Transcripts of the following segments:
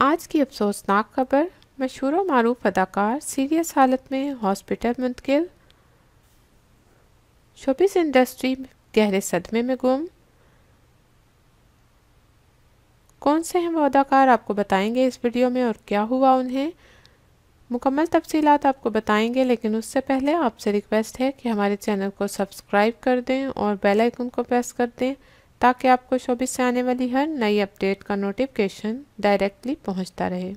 आज की अफसोसनाक खबर मशहूर मरूफ अदाकार सीरियस हालत में हॉस्पिटल मुंतकिल शोबिस इंडस्ट्री गहरे सदमे में गुम कौन से हैं वो अदाकार आपको बताएंगे इस वीडियो में और क्या हुआ उन्हें मुकम्मल तफसीलात आपको बताएंगे लेकिन उससे पहले आपसे रिक्वेस्ट है कि हमारे चैनल को सब्सक्राइब कर दें और बेल आइकन को प्रेस कर दें ताकि आपको शोबिस से आने वाली हर नई अपडेट का नोटिफिकेशन डायरेक्टली पहुंचता रहे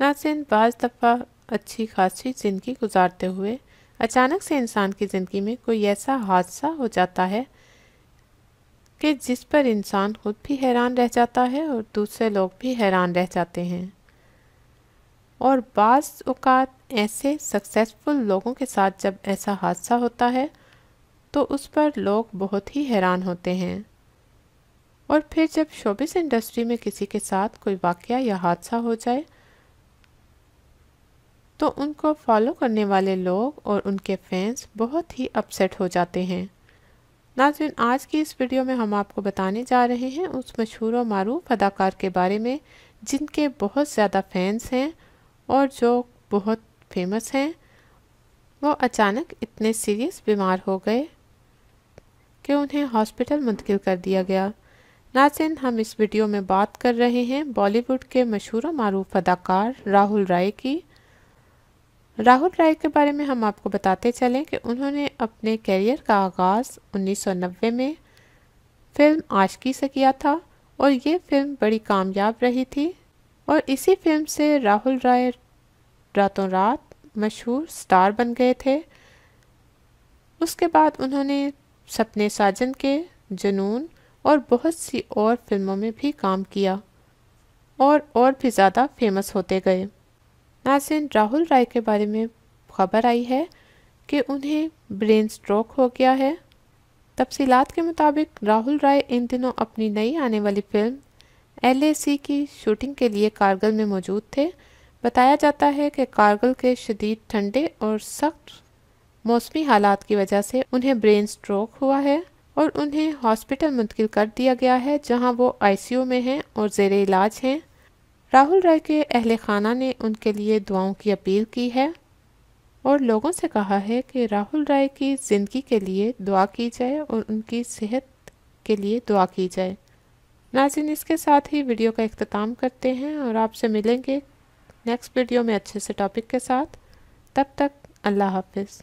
नासिन बाज दफ़ा अच्छी खासी ज़िंदगी गुजारते हुए अचानक से इंसान की ज़िंदगी में कोई ऐसा हादसा हो जाता है कि जिस पर इंसान खुद भी हैरान रह जाता है और दूसरे लोग भी हैरान रह जाते हैं और बाज़ अवत ऐसे सक्सेसफुल लोगों के साथ जब ऐसा हादसा होता है तो उस पर लोग बहुत ही हैरान होते हैं और फिर जब शोबिस इंडस्ट्री में किसी के साथ कोई वाक़ या हादसा हो जाए तो उनको फॉलो करने वाले लोग और उनके फैंस बहुत ही अपसेट हो जाते हैं नाजिन आज की इस वीडियो में हम आपको बताने जा रहे हैं उस मशहूर और मरूफ अदाकार के बारे में जिनके बहुत ज़्यादा फैंस हैं और जो बहुत फेमस हैं वो अचानक इतने सीरियस बीमार हो गए कि उन्हें हॉस्पिटल मुंतकिल कर दिया गया नासिन हम इस वीडियो में बात कर रहे हैं बॉलीवुड के मशहूर मरूफ अदाकार राहुल राय की राहुल राय के बारे में हम आपको बताते चलें कि उन्होंने अपने कैरियर का आगाज़ 1990 में फिल्म आशकी से किया था और ये फिल्म बड़ी कामयाब रही थी और इसी फिल्म से राहुल राय रातों रात मशहूर स्टार बन गए थे उसके बाद उन्होंने सपने साजन के जुनून और बहुत सी और फिल्मों में भी काम किया और और भी ज़्यादा फेमस होते गए नासिन राहुल राय के बारे में खबर आई है कि उन्हें ब्रेन स्ट्रोक हो गया है तफसीत के मुताबिक राहुल राय इन दिनों अपनी नई आने वाली फिल्म एल की शूटिंग के लिए कारगिल में मौजूद थे बताया जाता है कि कारगिल के शदीद ठंडे और सख्त मौसमी हालात की वजह से उन्हें ब्रेन स्ट्रोक हुआ है और उन्हें हॉस्पिटल मुंतकिल कर दिया गया है जहां वो आईसीयू में हैं और जेर इलाज हैं राहुल राय के अहल खाना ने उनके लिए दुआओं की अपील की है और लोगों से कहा है कि राहुल राय की ज़िंदगी के लिए दुआ की जाए और उनकी सेहत के लिए दुआ की जाए नाजिन इसके साथ ही वीडियो का अख्ताम करते हैं और आपसे मिलेंगे नेक्स्ट वीडियो में अच्छे से टॉपिक के साथ तब तक अल्लाह हाफिज़